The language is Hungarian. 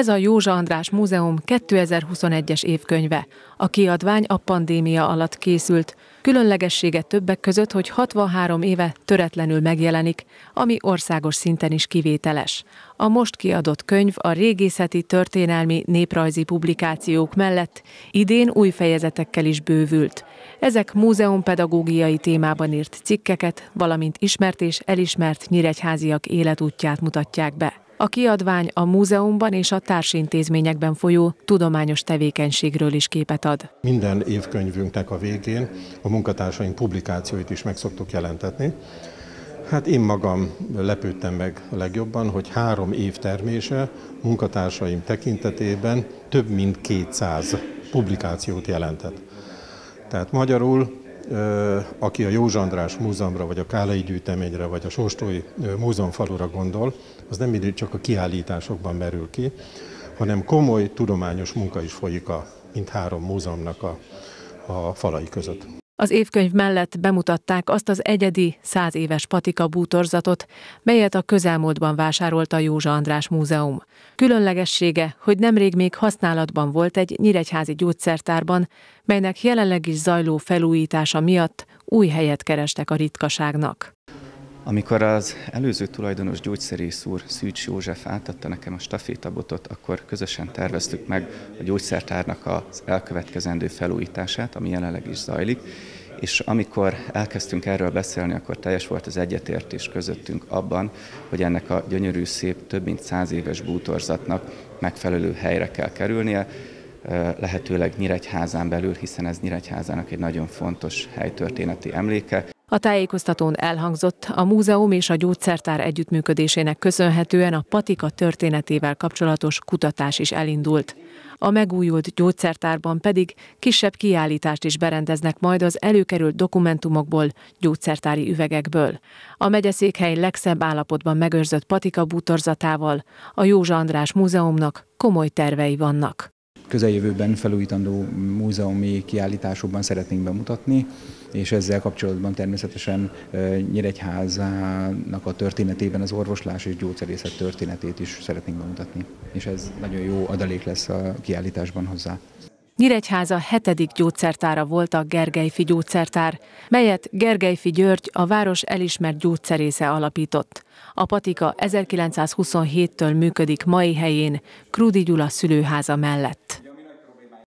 Ez a Józsa András Múzeum 2021-es évkönyve. A kiadvány a pandémia alatt készült. Különlegessége többek között, hogy 63 éve töretlenül megjelenik, ami országos szinten is kivételes. A most kiadott könyv a régészeti, történelmi, néprajzi publikációk mellett idén új fejezetekkel is bővült. Ezek múzeumpedagógiai témában írt cikkeket, valamint ismert és elismert nyíregyháziak életútját mutatják be. A kiadvány a múzeumban és a társintézményekben folyó tudományos tevékenységről is képet ad. Minden évkönyvünknek a végén a munkatársaink publikációit is meg szoktuk jelentetni. Hát én magam lepődtem meg a legjobban, hogy három év termése munkatársaim tekintetében több mint 200 publikációt jelentett. Tehát magyarul aki a Józs András múzeumra, vagy a Kálai gyűjteményre, vagy a Sóstói múzeumfalura gondol, az nem mindig csak a kiállításokban merül ki, hanem komoly tudományos munka is folyik a mindhárom múzeumnak a, a falai között. Az évkönyv mellett bemutatták azt az egyedi, száz éves patika bútorzatot, melyet a közelmúltban vásárolta a Józsa András Múzeum. Különlegessége, hogy nemrég még használatban volt egy nyíregyházi gyógyszertárban, melynek jelenleg is zajló felújítása miatt új helyet kerestek a ritkaságnak. Amikor az előző tulajdonos gyógyszerész úr Szűcs József átadta nekem a stafétabotot, akkor közösen terveztük meg a gyógyszertárnak az elkövetkezendő felújítását, ami jelenleg is zajlik, és amikor elkezdtünk erről beszélni, akkor teljes volt az egyetértés közöttünk abban, hogy ennek a gyönyörű, szép, több mint száz éves bútorzatnak megfelelő helyre kell kerülnie, lehetőleg Nyíregyházán belül, hiszen ez Nyíregyházának egy nagyon fontos helytörténeti emléke. A tájékoztatón elhangzott, a múzeum és a gyógyszertár együttműködésének köszönhetően a patika történetével kapcsolatos kutatás is elindult. A megújult gyógyszertárban pedig kisebb kiállítást is berendeznek majd az előkerült dokumentumokból, gyógyszertári üvegekből. A megyeszékhely legszebb állapotban megőrzött patika bútorzatával a Józsa András Múzeumnak komoly tervei vannak közeljövőben felújítandó múzeumi kiállításokban szeretnénk bemutatni, és ezzel kapcsolatban természetesen Nyíregyházának a történetében az orvoslás és gyógyszerészet történetét is szeretnénk bemutatni, és ez nagyon jó adalék lesz a kiállításban hozzá. Nyíregyháza hetedik gyógyszertára volt a Gergelyfi gyógyszertár, melyet Gergelyfi György a város elismert gyógyszerésze alapított. A patika 1927-től működik mai helyén, Krúdi Gyula szülőháza mellett.